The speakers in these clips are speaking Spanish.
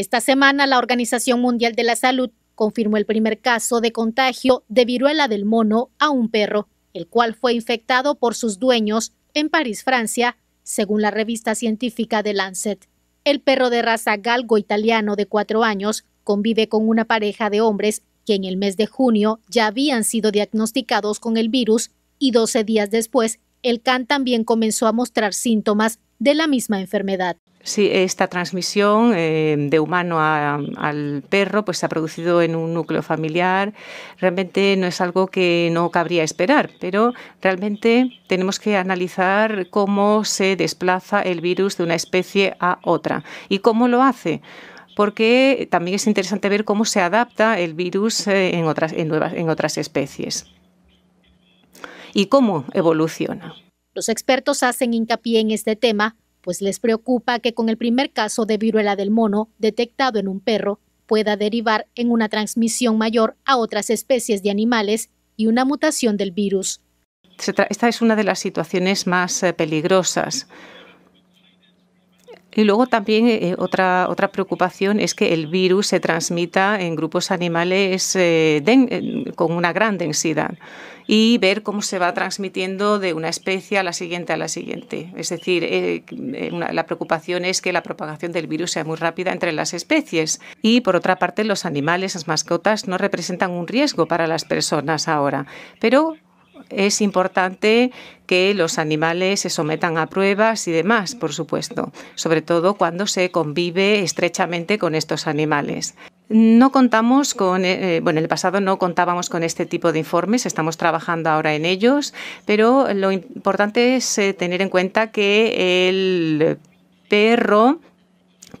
Esta semana la Organización Mundial de la Salud confirmó el primer caso de contagio de viruela del mono a un perro, el cual fue infectado por sus dueños en París, Francia, según la revista científica The Lancet. El perro de raza galgo italiano de cuatro años convive con una pareja de hombres que en el mes de junio ya habían sido diagnosticados con el virus y 12 días después el can también comenzó a mostrar síntomas de la misma enfermedad. Si esta transmisión eh, de humano al perro pues se ha producido en un núcleo familiar. Realmente no es algo que no cabría esperar, pero realmente tenemos que analizar cómo se desplaza el virus de una especie a otra y cómo lo hace porque también es interesante ver cómo se adapta el virus eh, en otras, en otras especies y cómo evoluciona. Los expertos hacen hincapié en este tema pues les preocupa que con el primer caso de viruela del mono detectado en un perro pueda derivar en una transmisión mayor a otras especies de animales y una mutación del virus. Esta es una de las situaciones más eh, peligrosas y luego también eh, eh, otra, otra preocupación es que el virus se transmita en grupos animales eh, con una gran densidad y ver cómo se va transmitiendo de una especie a la siguiente a la siguiente. Es decir, la preocupación es que la propagación del virus sea muy rápida entre las especies. Y por otra parte, los animales, las mascotas, no representan un riesgo para las personas ahora. Pero es importante que los animales se sometan a pruebas y demás, por supuesto, sobre todo cuando se convive estrechamente con estos animales. No contamos con, eh, eh, bueno, en el pasado no contábamos con este tipo de informes, estamos trabajando ahora en ellos, pero lo importante es eh, tener en cuenta que el perro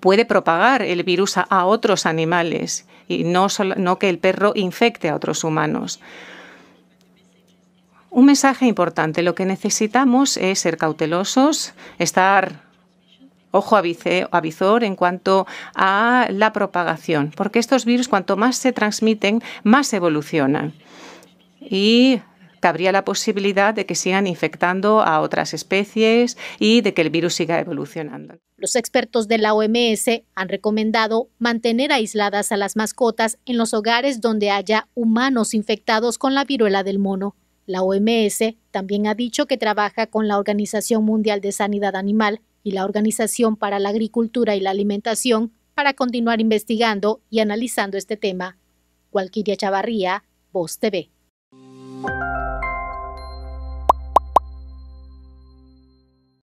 puede propagar el virus a, otros animales y no, no que el perro infecte a otros humanos. Un mensaje importante. Lo que necesitamos es ser cautelosos, estar ojo avizor en cuanto a la propagación, porque estos virus cuanto más se transmiten, más evolucionan. Y cabría la posibilidad de que sigan infectando a otras especies y de que el virus siga evolucionando. Los expertos de la OMS han recomendado mantener aisladas a las mascotas en los hogares donde haya humanos infectados con la viruela del mono. La OMS también ha dicho que trabaja con la Organización Mundial de Sanidad Animal y la Organización para la Agricultura y la Alimentación para continuar investigando y analizando este tema. Cualquier Chavarría, Voz TV.